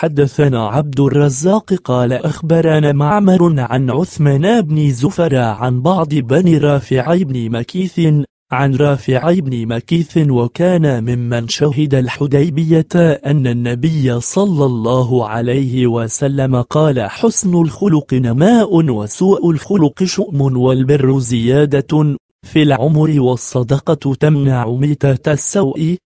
حدثنا عبد الرزاق قال أخبرنا معمر عن عثمان بن زفر عن بعض بني رافع بن مكيث عن رافع بن مكيث وكان ممن شهد الحديبية أن النبي صلى الله عليه وسلم قال حسن الخلق نماء وسوء الخلق شؤم والبر زيادة في العمر والصدقة تمنع ميتة السوء